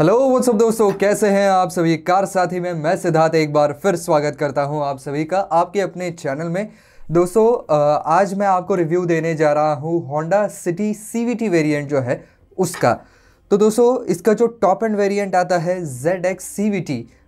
hello वो सब दोस्तों कैसे हैं आप सभी कार साथी में मैं सिद्धार्थ एक बार फिर स्वागत करता हूं आप सभी का आपके अपने चैनल में दोस्तों आज मैं आपको रिव्यू देने जा रहा हूं होंडा सिटी सीवीटी वेरिएंट जो है उसका तो दोस्तों इसका जो टॉप एंड वेरिएंट आता है जेड एक्स सी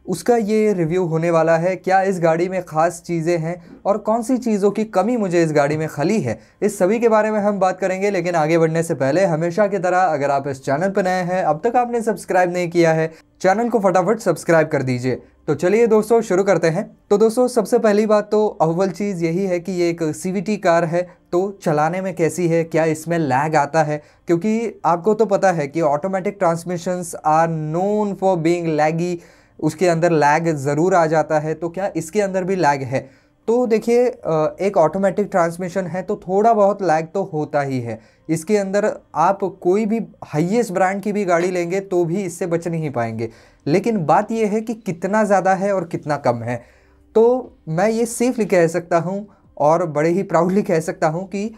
उसका ये रिव्यू होने वाला है क्या इस गाड़ी में ख़ास चीज़ें हैं और कौन सी चीज़ों की कमी मुझे इस गाड़ी में खली है इस सभी के बारे में हम बात करेंगे लेकिन आगे बढ़ने से पहले हमेशा की तरह अगर आप इस चैनल पर नए हैं अब तक आपने सब्सक्राइब नहीं किया है चैनल को फटाफट सब्सक्राइब कर दीजिए तो चलिए दोस्तों शुरू करते हैं तो दोस्तों सबसे पहली बात तो अव्वल चीज़ यही है कि ये एक सी कार है तो चलाने में कैसी है क्या इसमें लैग आता है क्योंकि आपको तो पता है कि automatic transmissions are known for being laggy उसके अंदर लैग ज़रूर आ जाता है तो क्या इसके अंदर भी लैग है तो देखिए एक ऑटोमेटिक ट्रांसमिशन है तो थोड़ा बहुत लैग तो होता ही है इसके अंदर आप कोई भी हाईएस्ट ब्रांड की भी गाड़ी लेंगे तो भी इससे बच नहीं पाएंगे लेकिन बात यह है कि कितना ज़्यादा है और कितना कम है तो मैं ये सेफली कह सकता हूँ और बड़े ही प्राउडली कह सकता हूँ कि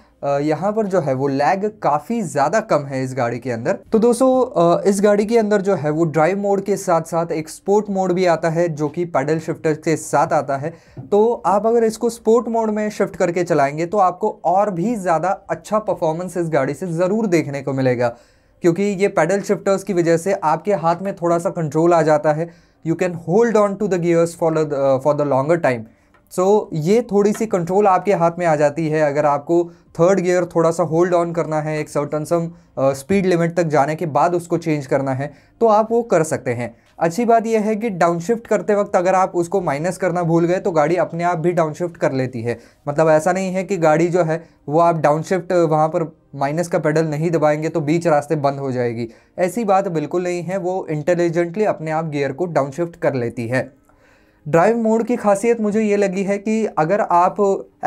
यहाँ पर जो है वो लैग काफ़ी ज़्यादा कम है इस गाड़ी के अंदर तो दोस्तों इस गाड़ी के अंदर जो है वो ड्राइव मोड के साथ साथ एक स्पोर्ट मोड भी आता है जो कि पैडल शिफ्टर के साथ आता है तो आप अगर इसको स्पोर्ट मोड में शिफ्ट करके चलाएंगे तो आपको और भी ज़्यादा अच्छा परफॉर्मेंस इस गाड़ी से ज़रूर देखने को मिलेगा क्योंकि ये पैडल शिफ्टर्स की वजह से आपके हाथ में थोड़ा सा कंट्रोल आ जाता है you can hold on to the gears for for the longer time so so, ये थोड़ी सी कंट्रोल आपके हाथ में आ जाती है अगर आपको थर्ड गियर थोड़ा सा होल्ड ऑन करना है एक सर्टन सम स्पीड लिमिट तक जाने के बाद उसको चेंज करना है तो आप वो कर सकते हैं अच्छी बात यह है कि डाउनशिफ्ट करते वक्त अगर आप उसको माइनस करना भूल गए तो गाड़ी अपने आप भी डाउनशिफ्ट कर लेती है मतलब ऐसा नहीं है कि गाड़ी जो है वो आप डाउनशिफ्ट वहाँ पर माइनस का पेडल नहीं दबाएंगे तो बीच रास्ते बंद हो जाएगी ऐसी बात बिल्कुल नहीं है वो इंटेलिजेंटली अपने आप गियर को डाउनशिफ्ट कर लेती है ड्राइव मोड की खासियत मुझे ये लगी है कि अगर आप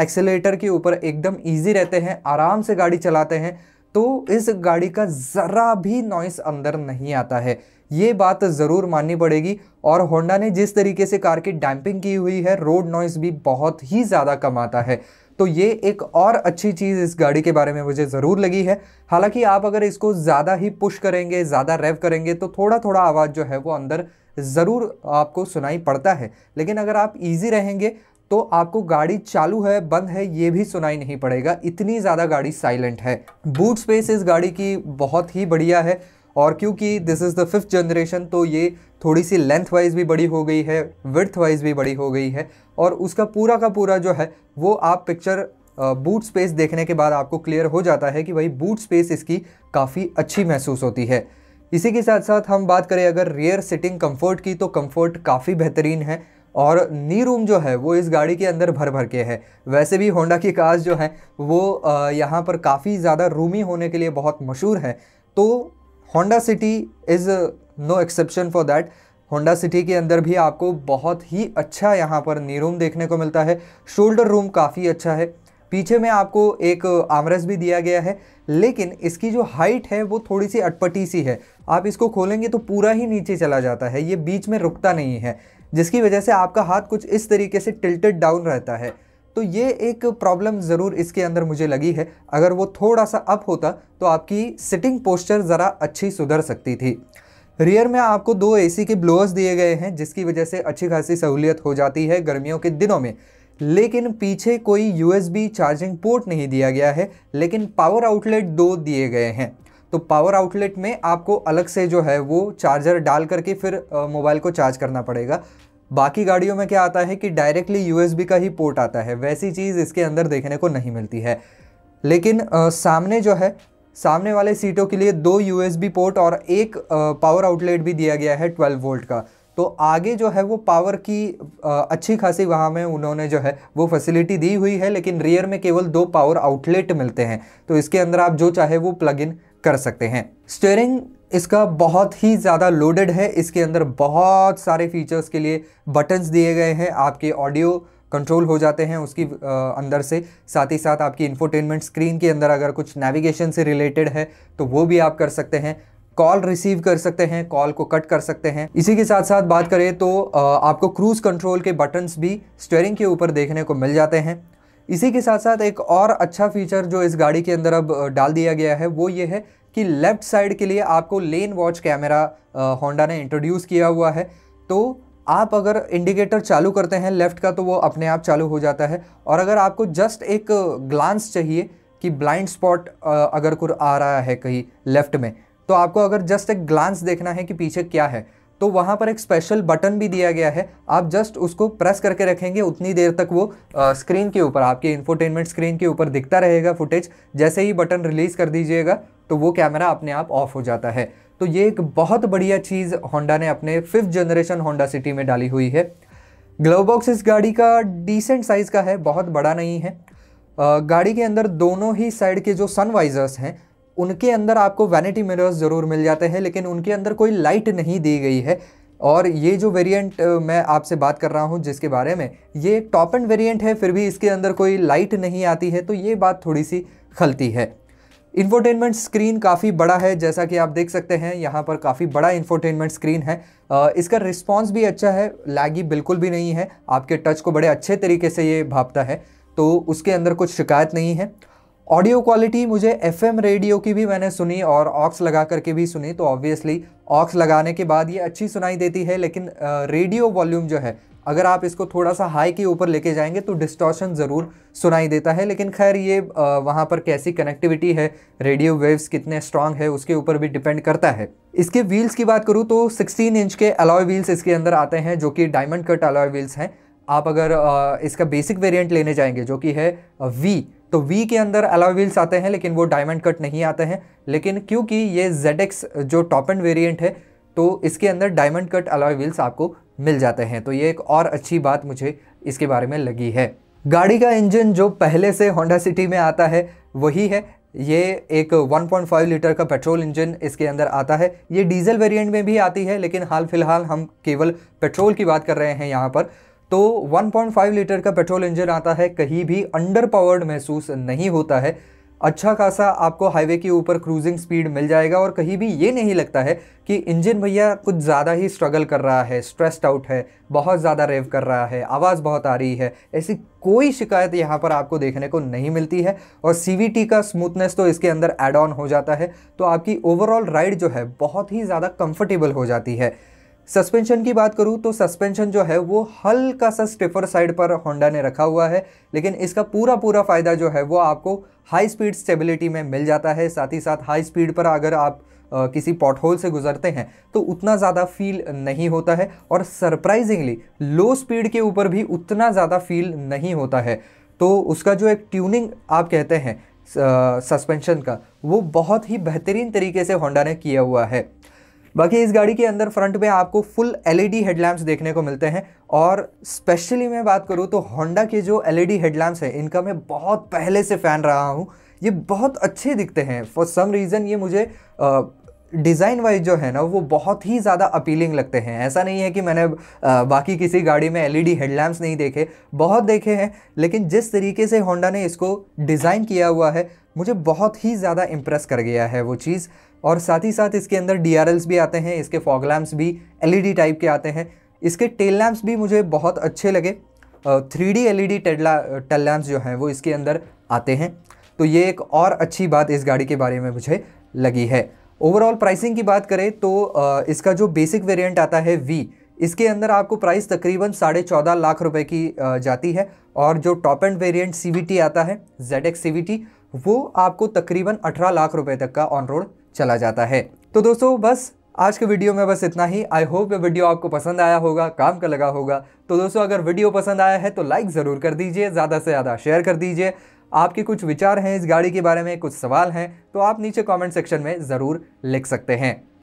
एक्सेलेटर के ऊपर एकदम इजी रहते हैं आराम से गाड़ी चलाते हैं तो इस गाड़ी का ज़रा भी नॉइस अंदर नहीं आता है ये बात ज़रूर माननी पड़ेगी और होंडा ने जिस तरीके से कार की डैम्पिंग की हुई है रोड नॉइस भी बहुत ही ज़्यादा कम आता है तो ये एक और अच्छी चीज़ इस गाड़ी के बारे में मुझे ज़रूर लगी है हालांकि आप अगर इसको ज़्यादा ही पुश करेंगे ज़्यादा रेव करेंगे तो थोड़ा थोड़ा आवाज़ जो है वो अंदर ज़रूर आपको सुनाई पड़ता है लेकिन अगर आप ईजी रहेंगे तो आपको गाड़ी चालू है बंद है ये भी सुनाई नहीं पड़ेगा इतनी ज़्यादा गाड़ी साइलेंट है बूट स्पेस इस गाड़ी की बहुत ही बढ़िया है और क्योंकि this is the fifth generation तो ये थोड़ी सी लेंथ वाइज भी बड़ी हो गई है विर्थ वाइज भी बड़ी हो गई है और उसका पूरा का पूरा जो है वो आप पिक्चर बूट स्पेस देखने के बाद आपको क्लियर हो जाता है कि भाई बूट स्पेस इसकी काफ़ी अच्छी महसूस होती है इसी के साथ साथ हम बात करें अगर रियर सिटिंग कंफर्ट की तो कंफर्ट काफ़ी बेहतरीन है और नी रूम जो है वो इस गाड़ी के अंदर भर भर के है वैसे भी होंडा की कार्स जो हैं वो यहाँ पर काफ़ी ज़्यादा रूमी होने के लिए बहुत मशहूर है तो Honda City is no exception for that Honda City के अंदर भी आपको बहुत ही अच्छा यहाँ पर नी रूम देखने को मिलता है शोल्डर रूम काफ़ी अच्छा है पीछे में आपको एक आमरस uh, भी दिया गया है लेकिन इसकी जो हाइट है वो थोड़ी सी अटपटी सी है आप इसको खोलेंगे तो पूरा ही नीचे चला जाता है ये बीच में रुकता नहीं है जिसकी वजह से आपका हाथ कुछ इस तरीके से टिल्टेड डाउन रहता है तो ये एक प्रॉब्लम ज़रूर इसके अंदर मुझे लगी है अगर वो थोड़ा सा अप होता तो आपकी सिटिंग पोस्चर ज़रा अच्छी सुधर सकती थी रियर में आपको दो एसी के ब्लोअर्स दिए गए हैं जिसकी वजह से अच्छी खासी सहूलियत हो जाती है गर्मियों के दिनों में लेकिन पीछे कोई यूएसबी चार्जिंग पोर्ट नहीं दिया गया है लेकिन पावर आउटलेट दो दिए गए हैं तो पावर आउटलेट में आपको अलग से जो है वो चार्जर डाल करके फिर मोबाइल को चार्ज करना पड़ेगा बाकी गाड़ियों में क्या आता है कि डायरेक्टली यूएसबी का ही पोर्ट आता है वैसी चीज़ इसके अंदर देखने को नहीं मिलती है लेकिन आ, सामने जो है सामने वाले सीटों के लिए दो यूएसबी पोर्ट और एक आ, पावर आउटलेट भी दिया गया है 12 वोल्ट का तो आगे जो है वो पावर की आ, अच्छी खासी वहाँ में उन्होंने जो है वो फैसिलिटी दी हुई है लेकिन रियर में केवल दो पावर आउटलेट मिलते हैं तो इसके अंदर आप जो चाहे वो प्लग इन कर सकते हैं स्टेयरिंग इसका बहुत ही ज़्यादा लोडेड है इसके अंदर बहुत सारे फीचर्स के लिए बटन्स दिए गए हैं आपके ऑडियो कंट्रोल हो जाते हैं उसकी अंदर से साथ ही साथ आपकी इन्फोटेनमेंट स्क्रीन के अंदर अगर कुछ नेविगेशन से रिलेटेड है तो वो भी आप कर सकते हैं कॉल रिसीव कर सकते हैं कॉल को कट कर सकते हैं इसी के साथ साथ बात करें तो आपको क्रूज़ कंट्रोल के बटन्स भी स्टेयरिंग के ऊपर देखने को मिल जाते हैं इसी के साथ साथ एक और अच्छा फीचर जो इस गाड़ी के अंदर अब डाल दिया गया है वो ये है कि लेफ़्ट साइड के लिए आपको लेन वॉच कैमरा होंडा ने इंट्रोड्यूस किया हुआ है तो आप अगर इंडिकेटर चालू करते हैं लेफ़्ट का तो वो अपने आप चालू हो जाता है और अगर आपको जस्ट एक ग्लांस चाहिए कि ब्लाइंड स्पॉट अगर कुछ आ रहा है कहीं लेफ़्ट में तो आपको अगर जस्ट एक ग्लांस देखना है कि पीछे क्या है तो वहाँ पर एक स्पेशल बटन भी दिया गया है आप जस्ट उसको प्रेस करके रखेंगे उतनी देर तक वो आ, स्क्रीन के ऊपर आपके इंफोटेनमेंट स्क्रीन के ऊपर दिखता रहेगा फुटेज जैसे ही बटन रिलीज़ कर दीजिएगा तो वो कैमरा अपने आप ऑफ हो जाता है तो ये एक बहुत बढ़िया चीज़ होंडा ने अपने फिफ्थ जनरेशन होंडा सिटी में डाली हुई है ग्लव बॉक्स इस गाड़ी का डिसेंट साइज़ का है बहुत बड़ा नहीं है गाड़ी के अंदर दोनों ही साइड के जो सनवाइजर्स हैं उनके अंदर आपको वैनिटी मिरर्स ज़रूर मिल जाते हैं लेकिन उनके अंदर कोई लाइट नहीं दी गई है और ये जो वेरिएंट मैं आपसे बात कर रहा हूँ जिसके बारे में ये टॉप एंड वेरिएंट है फिर भी इसके अंदर कोई लाइट नहीं आती है तो ये बात थोड़ी सी खलती है इन्फोटेनमेंट स्क्रीन काफ़ी बड़ा है जैसा कि आप देख सकते हैं यहाँ पर काफ़ी बड़ा इन्फोटेनमेंट स्क्रीन है इसका रिस्पॉन्स भी अच्छा है लैगी बिल्कुल भी नहीं है आपके टच को बड़े अच्छे तरीके से ये भापता है तो उसके अंदर कुछ शिकायत नहीं है ऑडियो क्वालिटी मुझे एफएम रेडियो की भी मैंने सुनी और ऑक्स लगा करके भी सुनी तो ऑब्वियसली ऑक्स लगाने के बाद ये अच्छी सुनाई देती है लेकिन रेडियो वॉल्यूम जो है अगर आप इसको थोड़ा सा हाई के ऊपर लेके जाएंगे तो डिस्टॉशन ज़रूर सुनाई देता है लेकिन खैर ये वहाँ पर कैसी कनेक्टिविटी है रेडियो वेव्स कितने स्ट्रांग है उसके ऊपर भी डिपेंड करता है इसके व्हील्स की बात करूँ तो 16 इंच के अलॉय व्हील्स इसके अंदर आते हैं जो कि डायमंड कट अलॉय व्हील्स हैं आप अगर इसका बेसिक वेरियंट लेने जाएंगे जो कि है वी तो वी के अंदर अलॉय व्हील्स आते हैं लेकिन वो डायमंड कट नहीं आते हैं लेकिन क्योंकि ये जेड जो टॉप एंड वेरियंट है तो इसके अंदर डायमंड कट अलॉय व्हील्स आपको मिल जाते हैं तो ये एक और अच्छी बात मुझे इसके बारे में लगी है गाड़ी का इंजन जो पहले से होंडा सिटी में आता है वही है ये एक 1.5 लीटर का पेट्रोल इंजन इसके अंदर आता है ये डीजल वेरिएंट में भी आती है लेकिन हाल फिलहाल हम केवल पेट्रोल की बात कर रहे हैं यहाँ पर तो 1.5 लीटर का पेट्रोल इंजन आता है कहीं भी अंडर पावर्ड महसूस नहीं होता है अच्छा खासा आपको हाईवे के ऊपर क्रूजिंग स्पीड मिल जाएगा और कहीं भी ये नहीं लगता है कि इंजन भैया कुछ ज़्यादा ही स्ट्रगल कर रहा है स्ट्रेस्ड आउट है बहुत ज़्यादा रेव कर रहा है आवाज़ बहुत आ रही है ऐसी कोई शिकायत यहाँ पर आपको देखने को नहीं मिलती है और सी का स्मूथनेस तो इसके अंदर एड ऑन हो जाता है तो आपकी ओवरऑल राइड जो है बहुत ही ज़्यादा कम्फर्टेबल हो जाती है सस्पेंशन की बात करूँ तो सस्पेंशन जो है वो हल्का सा स्टिफर साइड पर होंडा ने रखा हुआ है लेकिन इसका पूरा पूरा फ़ायदा जो है वो आपको हाई स्पीड स्टेबिलिटी में मिल जाता है साथ ही साथ हाई स्पीड पर अगर आप आ, किसी पॉटहोल से गुजरते हैं तो उतना ज़्यादा फील नहीं होता है और सरप्राइजिंगली लो स्पीड के ऊपर भी उतना ज़्यादा फील नहीं होता है तो उसका जो एक ट्यूनिंग आप कहते हैं सस्पेंशन का वो बहुत ही बेहतरीन तरीके से होंडा ने किया हुआ है बाकी इस गाड़ी के अंदर फ्रंट में आपको फुल एलईडी हेडलैम्प्स देखने को मिलते हैं और स्पेशली मैं बात करूँ तो होंडा के जो एलईडी हेडलैम्प्स e हैं इनका मैं बहुत पहले से फ़ैन रहा हूँ ये बहुत अच्छे दिखते हैं फॉर सम रीज़न ये मुझे डिज़ाइन वाइज जो है ना वो बहुत ही ज़्यादा अपीलिंग लगते हैं ऐसा नहीं है कि मैंने बाकी किसी गाड़ी में एलईडी हेडलैम्प्स e नहीं देखे बहुत देखे हैं लेकिन जिस तरीके से होंडा ने इसको डिज़ाइन किया हुआ है मुझे बहुत ही ज़्यादा इम्प्रेस कर गया है वो चीज़ और साथ ही साथ इसके अंदर डी भी आते हैं इसके फॉग लैम्प्स भी एल टाइप e के आते हैं इसके टेल लैम्प्स भी मुझे बहुत अच्छे लगे three D L E tail lamps जो हैं वो इसके अंदर आते हैं तो ये एक और अच्छी बात इस गाड़ी के बारे में मुझे लगी है ओवरऑल प्राइसिंग की बात करें तो इसका जो बेसिक वेरिएंट आता है वी इसके अंदर आपको प्राइस तकरीबन साढ़े चौदह लाख रुपए की जाती है और जो टॉप एंड वेरिएंट सी आता है जेड एक्स वो आपको तकरीबन अठारह लाख रुपए तक का ऑन रोड चला जाता है तो दोस्तों बस आज के वीडियो में बस इतना ही आई होप ये वीडियो आपको पसंद आया होगा काम का लगा होगा तो दोस्तों अगर वीडियो पसंद आया है तो लाइक ज़रूर कर दीजिए ज़्यादा से ज़्यादा शेयर कर दीजिए आपके कुछ विचार हैं इस गाड़ी के बारे में कुछ सवाल हैं तो आप नीचे कमेंट सेक्शन में ज़रूर लिख सकते हैं